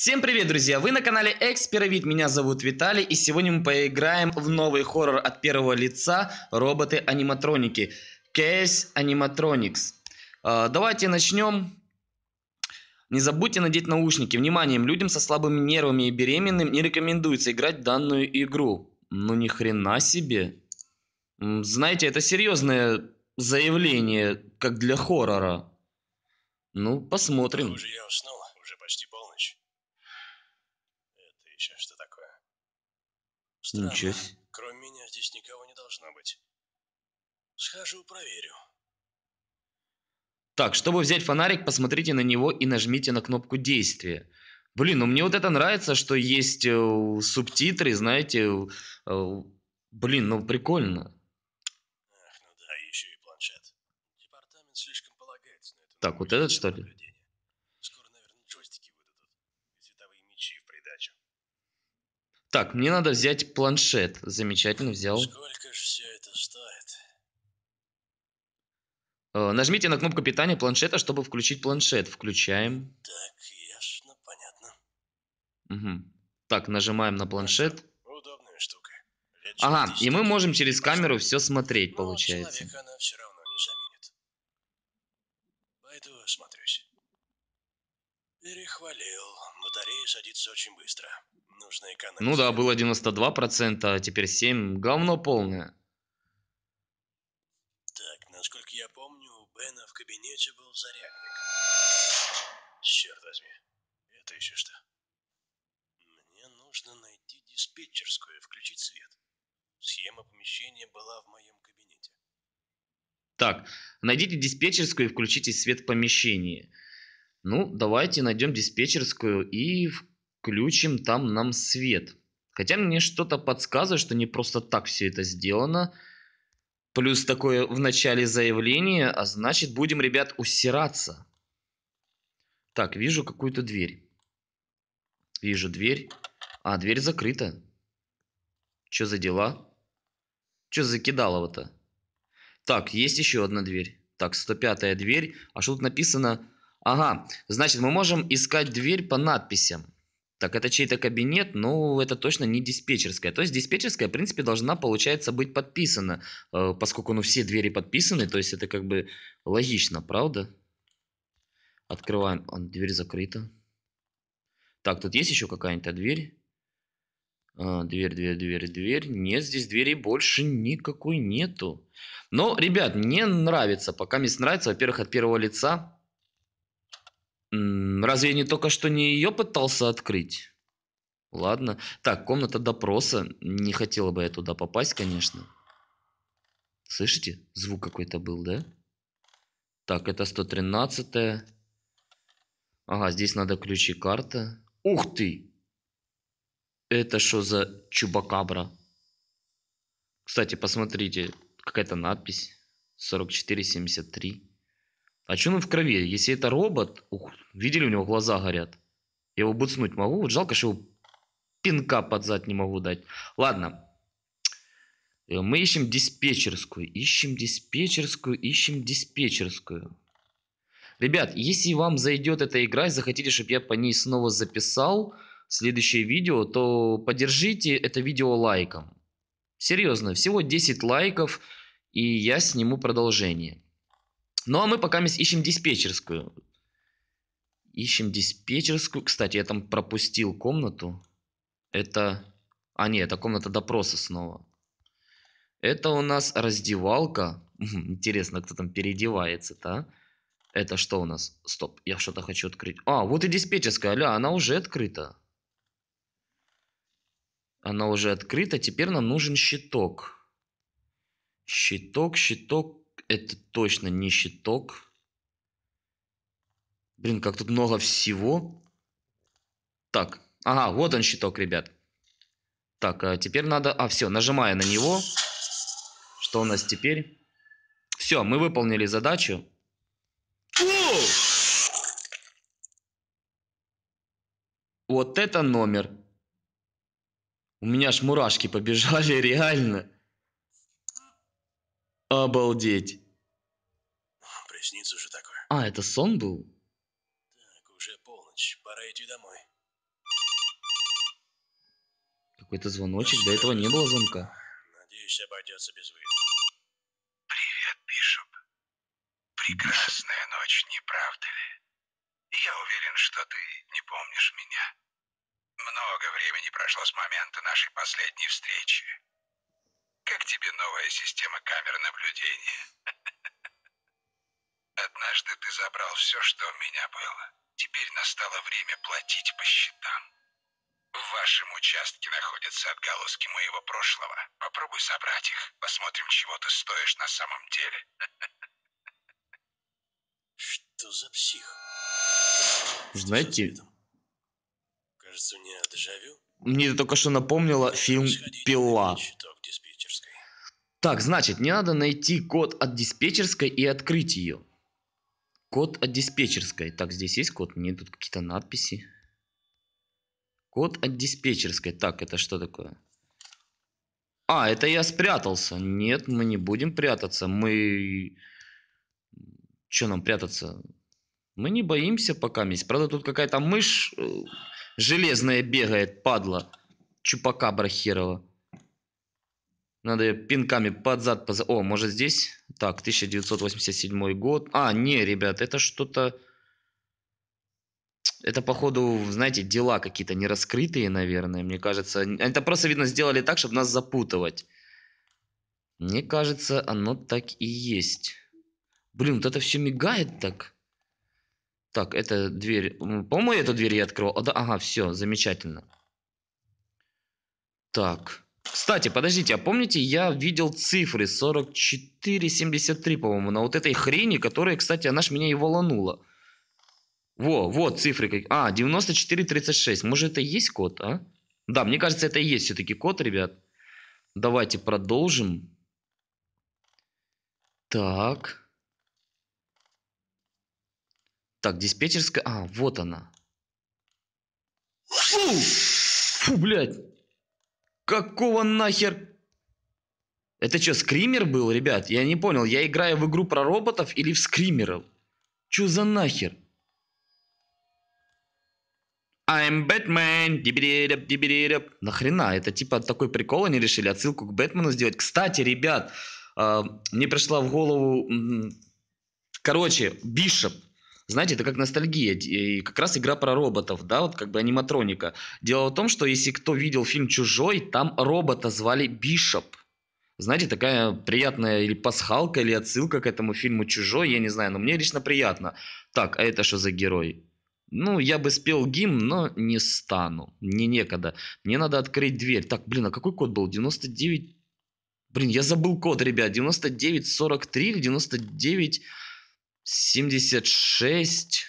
Всем привет, друзья! Вы на канале Эксперовид. меня зовут Виталий, и сегодня мы поиграем в новый хоррор от первого лица роботы-аниматроники. Case Animatronics. А, давайте начнем. Не забудьте надеть наушники. Вниманием, людям со слабыми нервами и беременным не рекомендуется играть в данную игру. Ну ни хрена себе. Знаете, это серьезное заявление, как для хоррора. Ну, посмотрим. Похоже, я уснул. Странно. Ничего себе. Кроме меня здесь никого не должно быть. Схожу, проверю. Так, чтобы взять фонарик, посмотрите на него и нажмите на кнопку действия. Блин, ну мне вот это нравится, что есть э, субтитры, знаете. Э, э блин, ну прикольно. Ах, ну да, еще и планшет. Департамент слишком полагается на это. Так, вот этот что ли? Так, мне надо взять планшет. Замечательно, взял. Сколько же все это стоит? Э, нажмите на кнопку питания планшета, чтобы включить планшет. Включаем. Так, ясно, понятно. Угу. Так, нажимаем на планшет. Удобная штука. ага, и мы можем через камеру все смотреть, ну, получается. она все равно не заменит. Пойду осмотрюсь. Перехвалил. Батарея садится очень быстро. Ну да, было 92%, а теперь 7%. Говно полное. Так, насколько я помню, у Бена в кабинете был зарядник. Черт возьми, это еще что? Мне нужно найти диспетчерскую и включить свет. Схема помещения была в моем кабинете. Так, найдите диспетчерскую и включите свет в помещении. Ну, давайте найдем диспетчерскую и в включим там нам свет. Хотя мне что-то подсказывает, что не просто так все это сделано. Плюс такое в начале заявление, а значит будем, ребят, усираться. Так, вижу какую-то дверь. Вижу дверь. А, дверь закрыта. Что за дела? Что закидалово-то? Так, есть еще одна дверь. Так, 105-я дверь. А что тут написано? Ага, значит, мы можем искать дверь по надписям. Так это чей-то кабинет, но ну, это точно не диспетчерская. То есть диспетчерская, в принципе, должна, получается, быть подписана, э, поскольку ну все двери подписаны, то есть это как бы логично, правда? Открываем, а, дверь закрыта. Так, тут есть еще какая-нибудь дверь? А, дверь, дверь, дверь, дверь. Нет, здесь дверей больше никакой нету. Но, ребят, мне нравится, пока мне нравится, во-первых, от первого лица Разве я не только что не ее пытался открыть? Ладно. Так, комната допроса. Не хотела бы я туда попасть, конечно. Слышите? Звук какой-то был, да? Так, это 113 -е. Ага, здесь надо ключи карта. Ух ты! Это что за чубакабра? Кстати, посмотрите, какая-то надпись. 4473. А что он в крови? Если это робот, ух, видели, у него глаза горят. Я его буцнуть могу, вот жалко, что его пинка под зад не могу дать. Ладно, э, мы ищем диспетчерскую, ищем диспетчерскую, ищем диспетчерскую. Ребят, если вам зайдет эта игра и захотите, чтобы я по ней снова записал следующее видео, то поддержите это видео лайком. Серьезно, всего 10 лайков, и я сниму продолжение. Ну, а мы пока ищем диспетчерскую. Ищем диспетчерскую. Кстати, я там пропустил комнату. Это... А, нет, это комната допроса снова. Это у нас раздевалка. Интересно, кто там переодевается-то, а? Это что у нас? Стоп, я что-то хочу открыть. А, вот и диспетчерская. Аля, она уже открыта. Она уже открыта. Теперь нам нужен щиток. Щиток, щиток, это точно не щиток. Блин, как тут много всего. Так, ага, вот он щиток, ребят. Так, а теперь надо... А, все, нажимая на него. Что у нас теперь? Все, мы выполнили задачу. Вот это номер. У меня аж мурашки побежали, реально. Обалдеть. Вам приснится же такое. А, это сон был? Так, уже полночь, пора идти домой. Какой-то звоночек, до этого не было звонка. Надеюсь, обойдется без выезда. Привет, Бишоп. Прекрасная ночь, не правда ли? Я уверен, что ты не помнишь меня. Много времени прошло с момента нашей последней встречи. Как тебе новая система камер наблюдения? Однажды ты забрал все, что у меня было. Теперь настало время платить по счетам. В вашем участке находятся отголоски моего прошлого. Попробуй собрать их. Посмотрим, чего ты стоишь на самом деле. Что за псих? Знаете... Кажется, у дежавю. Мне это только что напомнило фильм «Пила». Щиток, так, значит, мне надо найти код от диспетчерской и открыть ее. Код от диспетчерской. Так, здесь есть код? Мне тут какие-то надписи. Код от диспетчерской. Так, это что такое? А, это я спрятался. Нет, мы не будем прятаться. Мы... Что нам прятаться? Мы не боимся пока мисс. Правда, тут какая-то мышь э, железная бегает, падла. Чупакабра херова. Надо пинками под зад... Под... О, может здесь? Так, 1987 год. А, не, ребят, это что-то... Это, походу, знаете, дела какие-то нераскрытые, наверное, мне кажется. Это просто, видно, сделали так, чтобы нас запутывать. Мне кажется, оно так и есть. Блин, вот это все мигает так. Так, это дверь... По-моему, эту дверь я открывал. А, да, ага, все, замечательно. Так. Кстати, подождите, а помните, я видел цифры 44,73, по-моему, на вот этой хрени, которая, кстати, она ж меня и воланула. Во, вот цифры. Как... А, 94,36. Может, это и есть код, а? Да, мне кажется, это и есть все-таки код, ребят. Давайте продолжим. Так. Так, диспетчерская... А, вот она. Фу! Фу, блядь. Какого нахер? Это что, скример был, ребят? Я не понял, я играю в игру про роботов или в скримеров? Чё за нахер? I'm Batman. Дибиридап, дибиридап. Нахрена? Это типа такой прикол они решили отсылку к Бэтмену сделать. Кстати, ребят, а, мне пришла в голову... Короче, Бишоп знаете, это как ностальгия, и как раз игра про роботов, да, вот как бы аниматроника. Дело в том, что если кто видел фильм «Чужой», там робота звали Бишоп. Знаете, такая приятная или пасхалка, или отсылка к этому фильму «Чужой», я не знаю, но мне лично приятно. Так, а это что за герой? Ну, я бы спел гимн, но не стану. Мне некогда. Мне надо открыть дверь. Так, блин, а какой код был? 99... Блин, я забыл код, ребят. 9943 или 99... 76.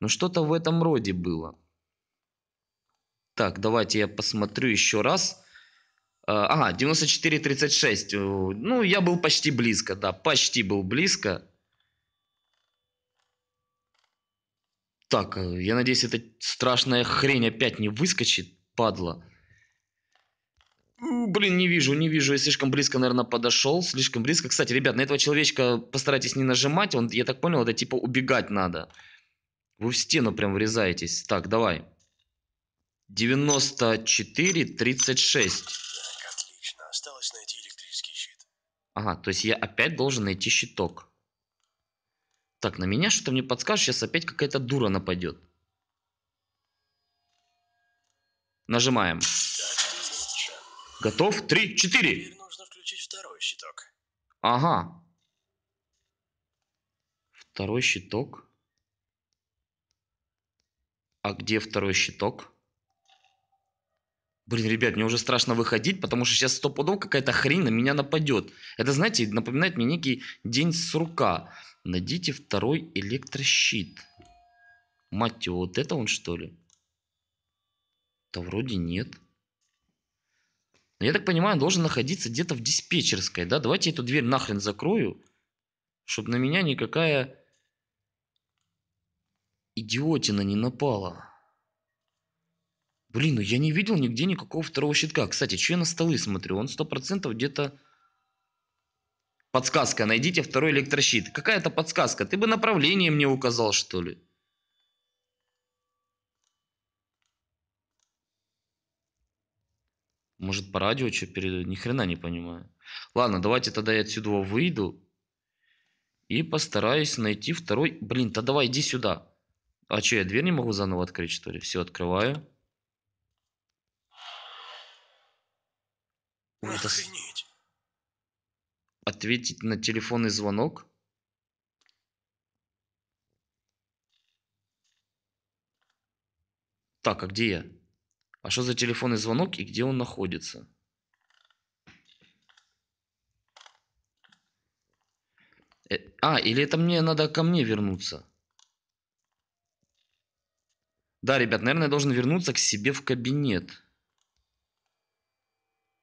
Ну, что-то в этом роде было. Так, давайте я посмотрю еще раз. А, ага, 94-36. Э, ну, я был почти близко, да, почти был близко. Так, э, я надеюсь, эта страшная хрень опять не выскочит, падла. Блин, не вижу, не вижу. Я слишком близко, наверное, подошел. Слишком близко. Кстати, ребят, на этого человечка постарайтесь не нажимать. Он, я так понял, это типа убегать надо. Вы в стену прям врезаетесь. Так, давай. 94, 36. Так, отлично. Осталось найти электрический щит. Ага, то есть я опять должен найти щиток. Так, на меня что-то мне подскажешь. Сейчас опять какая-то дура нападет. Нажимаем. Так. Готов? Три, четыре. Теперь нужно включить второй щиток. Ага. Второй щиток. А где второй щиток? Блин, ребят, мне уже страшно выходить, потому что сейчас стопудов какая-то хрень на меня нападет. Это, знаете, напоминает мне некий день с рука. Найдите второй электрощит. Мать его, вот это он что ли? Да вроде Нет. Ну, я так понимаю, он должен находиться где-то в диспетчерской, да? Давайте эту дверь нахрен закрою, чтобы на меня никакая идиотина не напала. Блин, ну я не видел нигде никакого второго щитка. Кстати, что я на столы смотрю? Он сто процентов где-то... Подсказка, найдите второй электрощит. Какая-то подсказка. Ты бы направление мне указал, что ли? Может, по радио что передают? Ни хрена не понимаю. Ладно, давайте тогда я отсюда выйду и постараюсь найти второй... Блин, то давай иди сюда. А что, я дверь не могу заново открыть, что ли? Все, открываю. Ой, Ответить на телефонный звонок? Так, а где я? а что за телефонный звонок и где он находится э, А, или это мне надо ко мне вернуться? Да, ребят, наверное, я должен вернуться к себе в кабинет.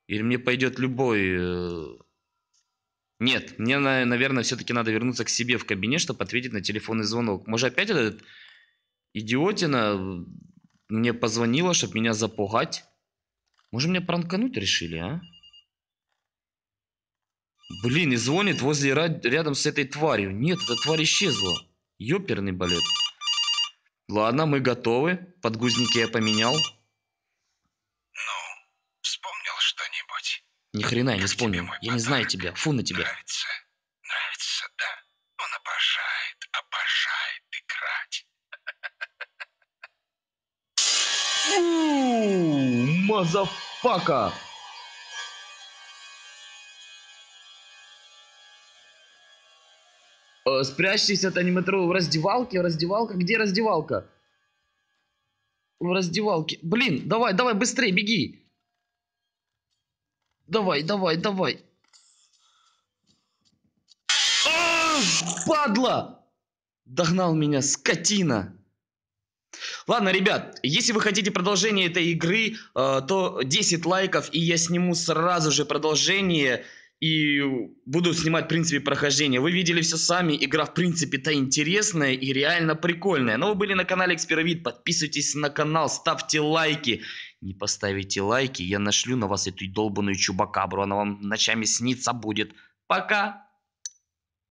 Или мне пойдет любой... Э, Нет, мне, наверное, все-таки надо вернуться к себе в кабинет, чтобы ответить на телефонный звонок. Может, опять этот идиотина мне позвонила, чтобы меня запугать. Может, меня пранкануть решили, а? Блин, и звонит возле рядом с этой тварью. Нет, эта тварь исчезла. Ёперный балет. Ладно, мы готовы. Подгузники я поменял. Ну, вспомнил что-нибудь? Ни хрена я не вспомнил. Я не знаю тебя. Фу на тебя. Нравится. Мазафака! Э, спрячьтесь от аниматоров в раздевалке. Раздевалка? Где раздевалка? В раздевалке. Блин, давай, давай, быстрее, беги. Давай, давай, давай. А, падла! Догнал меня, скотина. Ладно, ребят, если вы хотите продолжение этой игры, э, то 10 лайков, и я сниму сразу же продолжение и буду снимать, в принципе, прохождение. Вы видели все сами, игра, в принципе-то интересная и реально прикольная. Но вы были на канале Эксперовид, подписывайтесь на канал, ставьте лайки. Не поставите лайки, я нашлю на вас эту долбанную чубакабру, она вам ночами снится будет. Пока!